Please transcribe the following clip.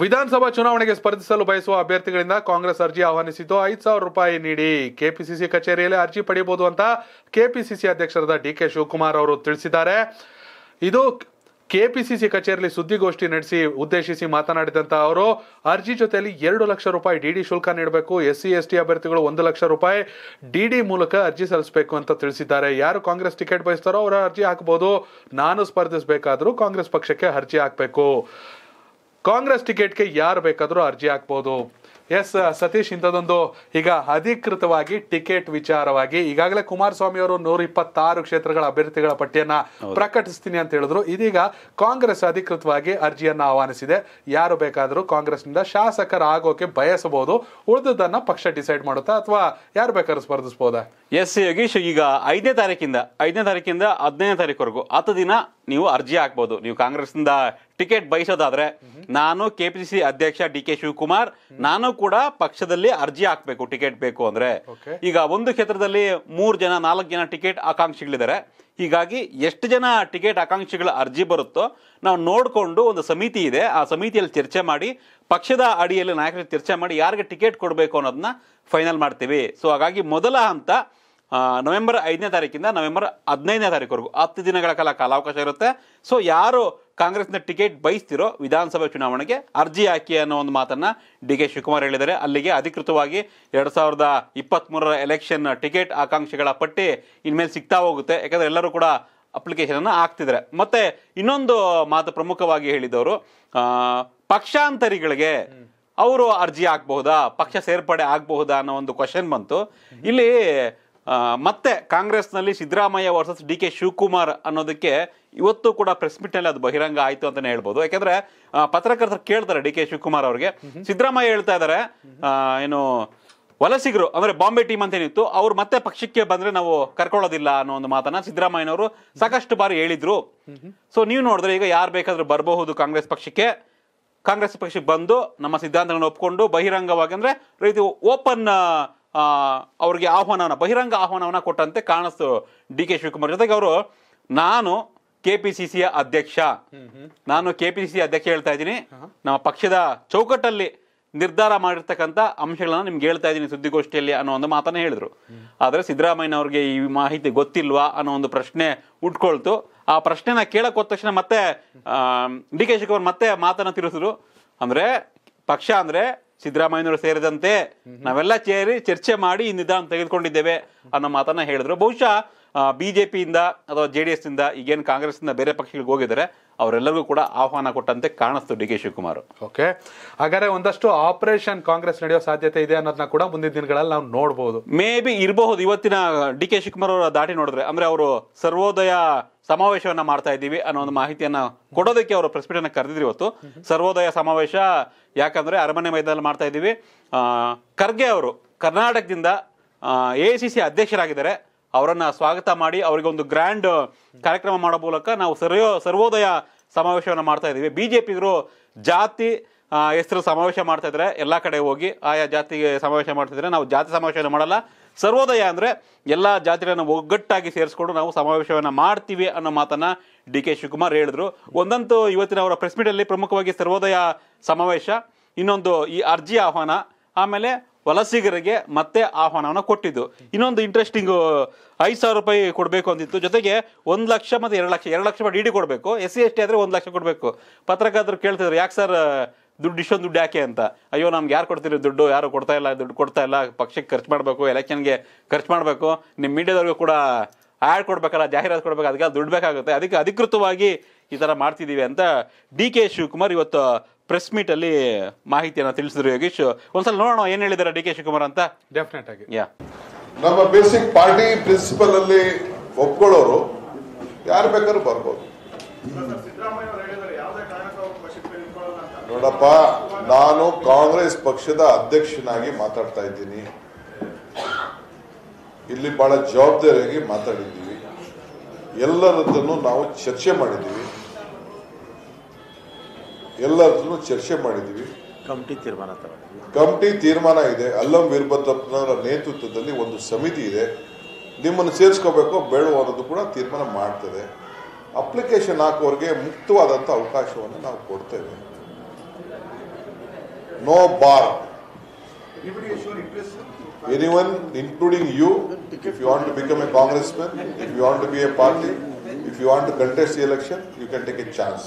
ವಿಧಾನಸಭಾ ಚುನಾವಣೆಗೆ ಸ್ಪರ್ಧಿಸಲು ಬಯಸುವ ಅಭ್ಯರ್ಥಿಗಳಿಂದ ಕಾಂಗ್ರೆಸ್ ಅರ್ಜಿ ಆಹ್ವಾನಿಸಿದ್ದು ಐದು ಸಾವಿರ ರೂಪಾಯಿ ನೀಡಿ ಕೆಪಿಸಿಸಿ ಕಚೇರಿಯಲ್ಲಿ ಅರ್ಜಿ ಪಡೆಯಬಹುದು ಅಂತ ಕೆಪಿಸಿಸಿ ಅಧ್ಯಕ್ಷರಾದ ಡಿ ಕೆ ಶಿವಕುಮಾರ್ ಅವರು ತಿಳಿಸಿದ್ದಾರೆ ಇದು ಕೆಪಿಸಿಸಿ ಕಚೇರಿಯಲ್ಲಿ ಸುದ್ದಿಗೋಷ್ಠಿ ನಡೆಸಿ ಉದ್ದೇಶಿಸಿ ಮಾತನಾಡಿದಂತ ಅವರು ಅರ್ಜಿ ಜೊತೆಯಲ್ಲಿ ಎರಡು ಲಕ್ಷ ರೂಪಾಯಿ ಡಿಡಿ ಶುಲ್ಕ ನೀಡಬೇಕು ಎಸ್ ಸಿ ಎಸ್ ಟಿ ಅಭ್ಯರ್ಥಿಗಳು ಒಂದು ಲಕ್ಷ ರೂಪಾಯಿ ಡಿಡಿ ಮೂಲಕ ಅರ್ಜಿ ಸಲ್ಲಿಸಬೇಕು ಅಂತ ತಿಳಿಸಿದ್ದಾರೆ ಯಾರು ಕಾಂಗ್ರೆಸ್ ಟಿಕೆಟ್ ಬಯಸ್ತಾರೋ ಅವರ ಅರ್ಜಿ ಹಾಕಬಹುದು ನಾನು ಸ್ಪರ್ಧಿಸಬೇಕಾದರೂ ಕಾಂಗ್ರೆಸ್ ಪಕ್ಷಕ್ಕೆ ಅರ್ಜಿ ಹಾಕಬೇಕು ಕಾಂಗ್ರೆಸ್ ಟಿಕೆಟ್ಗೆ ಯಾರು ಬೇಕಾದರೂ ಅರ್ಜಿ ಹಾಕ್ಬೋದು ಎಸ್ ಸತೀಶ್ ಇಂಥದ್ದೊಂದು ಈಗ ಅಧಿಕೃತವಾಗಿ ಟಿಕೆಟ್ ವಿಚಾರವಾಗಿ ಈಗಾಗಲೇ ಕುಮಾರಸ್ವಾಮಿ ಅವರು ನೂರ ಇಪ್ಪತ್ತಾರು ಕ್ಷೇತ್ರಗಳ ಅಭ್ಯರ್ಥಿಗಳ ಪಟ್ಟಿಯನ್ನ ಪ್ರಕಟಿಸ್ತೀನಿ ಅಂತ ಹೇಳಿದ್ರು ಇದೀಗ ಕಾಂಗ್ರೆಸ್ ಅಧಿಕೃತವಾಗಿ ಅರ್ಜಿಯನ್ನು ಆಹ್ವಾನಿಸಿದೆ ಯಾರು ಬೇಕಾದರೂ ಕಾಂಗ್ರೆಸ್ನಿಂದ ಶಾಸಕರಾಗೋಕೆ ಬಯಸಬಹುದು ಉಳಿದದನ್ನ ಪಕ್ಷ ಡಿಸೈಡ್ ಮಾಡುತ್ತಾ ಅಥವಾ ಯಾರು ಬೇಕಾದ್ರೂ ಸ್ಪರ್ಧಿಸಬಹುದಾ ಎಸ್ ಯೋಗೀಶ್ ಈಗ ಐದನೇ ತಾರೀಕಿಂದ ಐದನೇ ತಾರೀಕಿಂದ ಹದಿನೈದನೇ ತಾರೀಕುವರೆಗೂ ಹತ್ತು ದಿನ ನೀವು ಅರ್ಜಿ ಹಾಕ್ಬೋದು ನೀವು ಕಾಂಗ್ರೆಸ್ನಿಂದ ಟಿಕೆಟ್ ಬಯಸೋದಾದ್ರೆ ನಾನು ಕೆ ಪಿ ಸಿ ಅಧ್ಯಕ್ಷ ಡಿ ಕೆ ಶಿವಕುಮಾರ್ ನಾನು ಕೂಡ ಪಕ್ಷದಲ್ಲಿ ಅರ್ಜಿ ಹಾಕ್ಬೇಕು ಟಿಕೆಟ್ ಬೇಕು ಅಂದ್ರೆ ಈಗ ಒಂದು ಕ್ಷೇತ್ರದಲ್ಲಿ ಮೂರು ಜನ ನಾಲ್ಕು ಜನ ಟಿಕೆಟ್ ಆಕಾಂಕ್ಷಿಗಳಿದ್ದಾರೆ ಹೀಗಾಗಿ ಎಷ್ಟು ಜನ ಟಿಕೆಟ್ ಆಕಾಂಕ್ಷಿಗಳ ಅರ್ಜಿ ಬರುತ್ತೋ ನಾವು ನೋಡಿಕೊಂಡು ಒಂದು ಸಮಿತಿ ಇದೆ ಆ ಸಮಿತಿಯಲ್ಲಿ ಚರ್ಚೆ ಮಾಡಿ ಪಕ್ಷದ ಅಡಿಯಲ್ಲಿ ನಾಯಕರು ಚರ್ಚೆ ಮಾಡಿ ಯಾರಿಗೆ ಟಿಕೆಟ್ ಕೊಡಬೇಕು ಅನ್ನೋದನ್ನ ಫೈನಲ್ ಮಾಡ್ತೀವಿ ಸೊ ಹಾಗಾಗಿ ಮೊದಲ ಹಂತ ನವೆಂಬರ್ ಐದನೇ ತಾರೀಕಿಂದ ನವೆಂಬರ್ ಹದಿನೈದನೇ ತಾರೀಕುವರೆಗೂ ಹತ್ತು ದಿನಗಳ ಕಾಲ ಕಾಲಾವಕಾಶ ಇರುತ್ತೆ ಸೊ ಯಾರು ಕಾಂಗ್ರೆಸ್ನ ಟಿಕೆಟ್ ಬಯಸ್ತಿರೋ ವಿಧಾನಸಭೆ ಚುನಾವಣೆಗೆ ಅರ್ಜಿ ಹಾಕಿ ಅನ್ನೋ ಒಂದು ಮಾತನ್ನು ಡಿ ಕೆ ಶಿವಕುಮಾರ್ ಹೇಳಿದ್ದಾರೆ ಅಲ್ಲಿಗೆ ಅಧಿಕೃತವಾಗಿ ಎರಡು ಸಾವಿರದ ಇಪ್ಪತ್ತ್ಮೂರರ ಎಲೆಕ್ಷನ್ ಟಿಕೆಟ್ ಆಕಾಂಕ್ಷಿಗಳ ಪಟ್ಟಿ ಇನ್ಮೇಲೆ ಸಿಗ್ತಾ ಹೋಗುತ್ತೆ ಯಾಕಂದರೆ ಎಲ್ಲರೂ ಕೂಡ ಅಪ್ಲಿಕೇಶನನ್ನು ಹಾಕ್ತಿದ್ದಾರೆ ಮತ್ತು ಇನ್ನೊಂದು ಮಾತು ಪ್ರಮುಖವಾಗಿ ಹೇಳಿದವರು ಪಕ್ಷಾಂತರಿಗಳಿಗೆ ಅವರು ಅರ್ಜಿ ಹಾಕ್ಬಹುದಾ ಪಕ್ಷ ಸೇರ್ಪಡೆ ಆಗಬಹುದಾ ಅನ್ನೋ ಒಂದು ಕ್ವಶನ್ ಬಂತು ಇಲ್ಲಿ ಮತ್ತೆ ಕಾಂಗ್ರೆಸ್ನಲ್ಲಿ Siddaramaiah versus D K Shivakumar ಅನ್ನೋದಕ್ಕೆ ಇವತ್ತು ಕೂಡ ಪ್ರೆಸ್ ಮೀಟ್ನಲ್ಲಿ ಅದು ಬಹಿರಂಗ ಆಯಿತು ಅಂತಲೇ ಹೇಳ್ಬೋದು ಯಾಕೆಂದರೆ ಪತ್ರಕರ್ತರು ಕೇಳ್ತಾರೆ ಡಿ ಕೆ ಶಿವಕುಮಾರ್ ಅವ್ರಿಗೆ ಸಿದ್ದರಾಮಯ್ಯ ಹೇಳ್ತಾ ಇದ್ದಾರೆ ಏನು ವಲಸಿಗರು ಅಂದರೆ ಬಾಂಬೆ ಟೀಮ್ ಅಂತ ಏನಿತ್ತು ಅವ್ರು ಮತ್ತೆ ಪಕ್ಷಕ್ಕೆ ಬಂದರೆ ನಾವು ಕರ್ಕೊಳ್ಳೋದಿಲ್ಲ ಅನ್ನೋ ಒಂದು ಮಾತನ್ನ ಸಿದ್ದರಾಮಯ್ಯನವರು ಸಾಕಷ್ಟು ಬಾರಿ ಹೇಳಿದ್ರು ಸೊ ನೀವು ನೋಡಿದ್ರೆ ಈಗ ಯಾರು ಬೇಕಾದರೂ ಬರಬಹುದು ಕಾಂಗ್ರೆಸ್ ಪಕ್ಷಕ್ಕೆ ಕಾಂಗ್ರೆಸ್ ಪಕ್ಷಕ್ಕೆ ಬಂದು ನಮ್ಮ ಸಿದ್ಧಾಂತಗಳನ್ನು ಒಪ್ಕೊಂಡು ಬಹಿರಂಗವಾಗಿ ಅಂದರೆ ಇದು ಓಪನ್ ಅವ್ರಿಗೆ ಆಹ್ವಾನವನ್ನ ಬಹಿರಂಗ ಆಹ್ವಾನವನ್ನು ಕೊಟ್ಟಂತೆ ಕಾಣಿಸ್ತು ಡಿ ಕೆ ಶಿವಕುಮಾರ್ ಜೊತೆಗೆ ಅವರು ನಾನು ಕೆ ಪಿ ಸಿ ಸಿಯ ಅಧ್ಯಕ್ಷ ನಾನು ಕೆ ಪಿ ಸಿ ಸಿ ಅಧ್ಯಕ್ಷ ಹೇಳ್ತಾ ಇದ್ದೀನಿ ನಮ್ಮ ಪಕ್ಷದ ಚೌಕಟ್ಟಲ್ಲಿ ನಿರ್ಧಾರ ಮಾಡಿರ್ತಕ್ಕಂಥ ಅಂಶಗಳನ್ನು ನಿಮ್ಗೆ ಹೇಳ್ತಾ ಇದ್ದೀನಿ ಸುದ್ದಿಗೋಷ್ಠಿಯಲ್ಲಿ ಅನ್ನೋ ಒಂದು ಮಾತನ್ನ ಹೇಳಿದ್ರು ಆದರೆ ಅವ್ರಿಗೆ ಈ ಮಾಹಿತಿ ಗೊತ್ತಿಲ್ವಾ ಅನ್ನೋ ಒಂದು ಪ್ರಶ್ನೆ ಉಟ್ಕೊಳ್ತು ಆ ಪ್ರಶ್ನೆನ ಕೇಳಕ್ಕೆ ಹೋದ ತಕ್ಷಣ ಮತ್ತೆ ಡಿ ಕೆ ಶಿವಕುಮಾರ್ ಮತ್ತೆ ಮಾತನ್ನ ತಿಳಿಸಿದ್ರು ಅಂದರೆ ಪಕ್ಷ ಅಂದರೆ ಸಿದ್ದರಾಮಯ್ಯನವರು ಸೇರಿದಂತೆ ನಾವೆಲ್ಲ ಸೇರಿ ಚರ್ಚೆ ಮಾಡಿ ಈ ನಿಧಾನ ತೆಗೆದುಕೊಂಡಿದ್ದೇವೆ ಅನ್ನೋ ಮಾತನ್ನ ಹೇಳಿದ್ರು ಬಹುಶಃ ಬಿ ಜೆ ಪಿಯಿಂದ ಅಥವಾ ಜೆ ಡಿ ಎಸ್ನಿಂದ ಈಗೇನು ಕಾಂಗ್ರೆಸ್ನಿಂದ ಬೇರೆ ಪಕ್ಷಗಳಿಗೆ ಹೋಗಿದ್ದಾರೆ ಅವರೆಲ್ಲರಿಗೂ ಕೂಡ ಆಹ್ವಾನ ಕೊಟ್ಟಂತೆ ಕಾಣಿಸ್ತು ಡಿ ಕೆ ಶಿವಕುಮಾರ್ ಓಕೆ ಹಾಗಾದ್ರೆ ಒಂದಷ್ಟು ಆಪರೇಷನ್ ಕಾಂಗ್ರೆಸ್ ನಡೆಯೋ ಸಾಧ್ಯತೆ ಇದೆ ಅನ್ನೋದನ್ನ ಕೂಡ ಮುಂದಿನ ದಿನಗಳಲ್ಲಿ ನಾವು ನೋಡಬಹುದು ಮೇ ಬಿ ಇರಬಹುದು ಇವತ್ತಿನ ಡಿ ಕೆ ಶಿವಕುಮಾರ್ ಅವರ ದಾಟಿ ನೋಡಿದ್ರೆ ಅಂದ್ರೆ ಅವರು ಸರ್ವೋದಯ ಸಮಾವೇಶವನ್ನು ಮಾಡ್ತಾ ಇದ್ದೀವಿ ಅನ್ನೋ ಒಂದು ಮಾಹಿತಿಯನ್ನ ಕೊಡೋದಕ್ಕೆ ಅವರು ಪ್ರೆಸ್ ಕರೆದಿದ್ರು ಇವತ್ತು ಸರ್ವೋದಯ ಸಮಾವೇಶ ಯಾಕಂದ್ರೆ ಅರಮನೆ ಮೈದಾನದಲ್ಲಿ ಮಾಡ್ತಾ ಇದ್ದೀವಿ ಖರ್ಗೆ ಅವರು ಕರ್ನಾಟಕದಿಂದ ಎ ಸಿ ಸಿ ಅಧ್ಯಕ್ಷರಾಗಿದ್ದಾರೆ ಅವರನ್ನ ಸ್ವಾಗತ ಮಾಡಿ ಅವರಿಗೆ ಒಂದು ಗ್ರ್ಯಾಂಡ್ ಕಾರ್ಯಕ್ರಮ ಮಾಡೋ ಮೂಲಕ ನಾವು ಸರ್ವೋ ಸರ್ವೋದಯ ಸಮಾವೇಶವನ್ನು ಮಾಡ್ತಾ ಇದ್ದೀವಿ ಪಿಗರು ಜಾತಿ ಹೆಸರು ಸಮಾವೇಶ ಮಾಡ್ತಾ ಇದ್ದಾರೆ ಎಲ್ಲ ಕಡೆ ಹೋಗಿ ಆಯಾ ಜಾತಿಗೆ ಸಮಾವೇಶ ಮಾಡ್ತಿದ್ರೆ ನಾವು ಜಾತಿ ಸಮಾವೇಶವನ್ನು ಮಾಡಲ್ಲ ಸರ್ವೋದಯ ಅಂದರೆ ಎಲ್ಲ ಜಾತಿಗಳನ್ನು ಒಗ್ಗಟ್ಟಾಗಿ ಸೇರಿಸ್ಕೊಂಡು ನಾವು ಸಮಾವೇಶವನ್ನು ಮಾಡ್ತೀವಿ ಅನ್ನೋ ಮಾತನ್ನು ಡಿ ಕೆ ಶಿವಕುಮಾರ್ ಹೇಳಿದ್ರು ಒಂದಂತೂ ಇವತ್ತಿನ ಅವರ ಪ್ರೆಸ್ ಮೀಟಲ್ಲಿ ಪ್ರಮುಖವಾಗಿ ಸರ್ವೋದಯ ಸಮಾವೇಶ ಇನ್ನೊಂದು ಈ ಅರ್ಜಿ ಆಹ್ವಾನ ಆಮೇಲೆ ವಲಸಿಗರಿಗೆ ಮತ್ತೆ ಆಹ್ವಾನವನ್ನು ಕೊಟ್ಟಿದ್ದು ಇನ್ನೊಂದು ಇಂಟ್ರೆಸ್ಟಿಂಗ್ ಐದು ಸಾವಿರ ರೂಪಾಯಿ ಕೊಡಬೇಕು ಅಂದಿತ್ತು ಜೊತೆಗೆ ಒಂದು ಲಕ್ಷ ಮತ್ತು ಎರಡು ಲಕ್ಷ ಎರಡು ಲಕ್ಷ ರೂಪಾಯಿ ಡಿ ಕೊಡಬೇಕು ಎಸ್ ಸಿ ಎಸ್ ಟಿ ಆದರೆ ಒಂದು ಲಕ್ಷ ಕೊಡಬೇಕು ಪತ್ರಕರ್ತರು ಕೇಳ್ತಿದ್ರು ಯಾಕೆ ಸರ್ ದುಡ್ಡು ಇಷ್ಟೊಂದು ದುಡ್ಡು ಯಾಕೆ ಅಂತ ಅಯ್ಯೋ ನಮ್ಗೆ ಯಾರು ಕೊಡ್ತೀರಿ ದುಡ್ಡು ಯಾರು ಕೊಡ್ತಾ ಇಲ್ಲ ದುಡ್ಡು ಕೊಡ್ತಾ ಇಲ್ಲ ಪಕ್ಷಕ್ಕೆ ಖರ್ಚು ಮಾಡಬೇಕು ಎಲೆಕ್ಷನ್ಗೆ ಖರ್ಚು ಮಾಡಬೇಕು ನಿಮ್ಮ ಮೀಡಿಯಾದವ್ರಿಗೂ ಕೂಡ ಆ್ಯಡ್ ಕೊಡಬೇಕಲ್ಲ ಜಾಹೀರಾತು ಕೊಡ್ಬೇಕು ಅದಕ್ಕೆ ದುಡ್ಡು ಬೇಕಾಗುತ್ತೆ ಅದಕ್ಕೆ ಅಧಿಕೃತವಾಗಿ ಈ ಥರ ಮಾಡ್ತಿದ್ದೀವಿ ಅಂತ ಡಿ ಕೆ ಶಿವಕುಮಾರ್ ಇವತ್ತು ಪ್ರೆಸ್ ಮೀಟಲ್ಲಿ ಮಾಹಿತಿಯನ್ನು ತಿಳಿಸಿದ್ರು ಯೋಗೀಶ್ ಒಂದ್ಸಲ ನೋಡೋಣ ಏನು ಹೇಳಿದ್ದಾರೆ ಡಿ ಕೆ ಶಿವಕುಮಾರ್ ಅಂತ ಡೆಫಿನೆಟ್ ಆಗಿ ಯಾ ನಮ್ಮ ಬೇಸಿಕ್ ಪಾರ್ಟಿ ಪ್ರಿನ್ಸಿಪಲ್ ಅಲ್ಲಿ ಒಪ್ಕೊಳ್ಳೋರು ಯಾರು ಬೇಕಾದ್ರೂ ಬರ್ಬೋದು ನೋಡಪ್ಪ ನಾನು ಕಾಂಗ್ರೆಸ್ ಪಕ್ಷದ ಅಧ್ಯಕ್ಷನಾಗಿ ಮಾತಾಡ್ತಾ ಇದ್ದೀನಿ ಇಲ್ಲಿ ಬಹಳ ಜವಾಬ್ದಾರಿಯಾಗಿ ಮಾತಾಡಿದ್ದೀವಿ ಎಲ್ಲರದ್ದನ್ನು ನಾವು ಚರ್ಚೆ ಮಾಡಿದ್ದೀವಿ ಎಲ್ಲರದನ್ನು ಚರ್ಚೆ ಮಾಡಿದ್ದೀವಿ ಕಮಿಟಿ ತೀರ್ಮಾನ ಕಮಿಟಿ ತೀರ್ಮಾನ ಇದೆ ಅಲ್ಲಂ ವೀರಭದ್ರಪ್ಪನವರ ನೇತೃತ್ವದಲ್ಲಿ ಒಂದು ಸಮಿತಿ ಇದೆ ನಿಮ್ಮನ್ನು ಸೇರಿಸ್ಕೋಬೇಕು ಬೇಡುವ ಅನ್ನೋದು ಕೂಡ ತೀರ್ಮಾನ ಮಾಡ್ತದೆ ಅಪ್ಲಿಕೇಶನ್ ಹಾಕೋರಿಗೆ ಮುಕ್ತವಾದಂಥ ಅವಕಾಶವನ್ನು ನಾವು ಕೊಡ್ತೇವೆ no bar Anyone, including you, if you want to become a congressman, if you want to be a party, if you want to contest the election, you can take a chance.